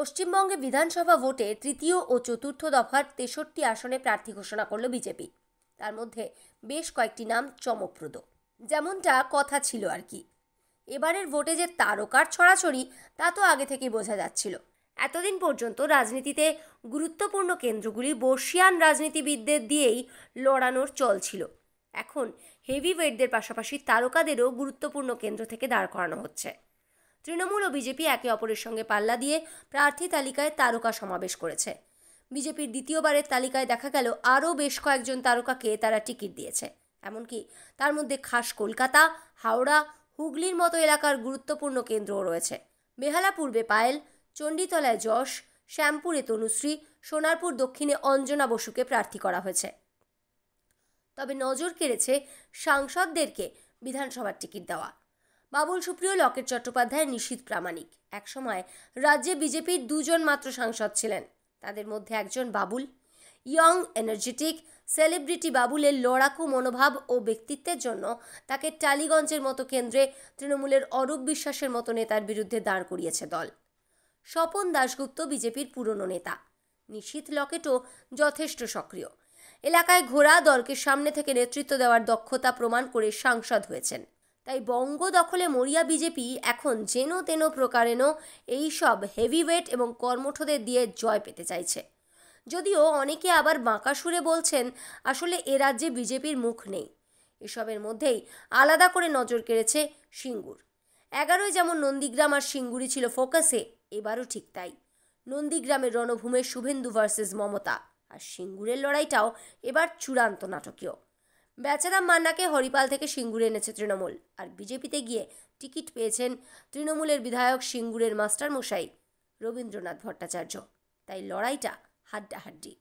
পশ্চিমবঙ্গে বিধানসভা ভোটে তৃতীয় ও চতুর্থ দফার তেষট্টি আসনে প্রার্থী ঘোষণা করল বিজেপি তার মধ্যে বেশ কয়েকটি নাম চমকপ্রদ যেমনটা কথা ছিল আর কি এবারের ভোটে যে তারকার ছড়াছড়ি তা তো আগে থেকেই বোঝা যাচ্ছিল এতদিন পর্যন্ত রাজনীতিতে গুরুত্বপূর্ণ কেন্দ্রগুলি বর্ষিয়ান রাজনীতিবিদদের দিয়েই লড়ানোর চল ছিল এখন হেভিওয়েটদের পাশাপাশি তারকাদেরও গুরুত্বপূর্ণ কেন্দ্র থেকে দাঁড় করানো হচ্ছে তৃণমূল ও বিজেপি একে অপরের সঙ্গে পাল্লা দিয়ে প্রার্থী তালিকায় তারকা সমাবেশ করেছে বিজেপির দ্বিতীয়বারের তালিকায় দেখা গেল আরও বেশ কয়েকজন তারকাকে তারা টিকিট দিয়েছে এমনকি তার মধ্যে খাস কলকাতা হাওড়া হুগলির মতো এলাকার গুরুত্বপূর্ণ কেন্দ্রও রয়েছে বেহালা পূর্বে পায়েল চণ্ডীতলায় যশ শ্যামপুরে তনুশ্রী সোনারপুর দক্ষিণে অঞ্জনা বসুকে প্রার্থী করা হয়েছে তবে নজর কেড়েছে সাংসদদেরকে বিধানসভার টিকিট দেওয়া বাবুল সুপ্রিয় লকেট চট্টোপাধ্যায় নিশীত প্রামাণিক একসময় রাজ্যে বিজেপির দুজন মাত্র সাংসদ ছিলেন তাদের মধ্যে একজন বাবুল ইয়ং এনার্জেটিক সেলিব্রিটি বাবুলের লড়াকু মনোভাব ও ব্যক্তিত্বের জন্য তাকে টালিগঞ্জের মতো কেন্দ্রে তৃণমূলের অরূপ বিশ্বাসের মতো নেতার বিরুদ্ধে দাঁড় করিয়েছে দল স্বপন দাশগুপ্ত বিজেপির পুরনো নেতা নিশীথ লকেটও যথেষ্ট সক্রিয় এলাকায় ঘোরা দলকে সামনে থেকে নেতৃত্ব দেওয়ার দক্ষতা প্রমাণ করে সাংসদ হয়েছেন তাই বঙ্গ দখলে মরিয়া বিজেপি এখন যেন তেন প্রকারেণ এই সব হেভিওয়েট এবং কর্মঠদের দিয়ে জয় পেতে চাইছে যদিও অনেকে আবার বাঁকা সুরে বলছেন আসলে এ রাজ্যে বিজেপির মুখ নেই এসবের মধ্যেই আলাদা করে নজর কেড়েছে সিঙ্গুর এগারোয় যেমন নন্দীগ্রাম আর সিঙ্গুরি ছিল ফোকাসে এবারও ঠিক তাই নন্দীগ্রামের রণভূমে শুভেন্দু ভার্সেস মমতা আর সিঙ্গুরের লড়াইটাও এবার চূড়ান্ত নাটকীয় বেচারাম মান্নাকে হরিপাল থেকে সিঙ্গুরে এনেছে তৃণমূল আর বিজেপিতে গিয়ে টিকিট পেয়েছেন তৃণমূলের বিধায়ক সিঙ্গুরের মাস্টার মশাই রবীন্দ্রনাথ ভট্টাচার্য তাই লড়াইটা হাড্ডাহাড্ডি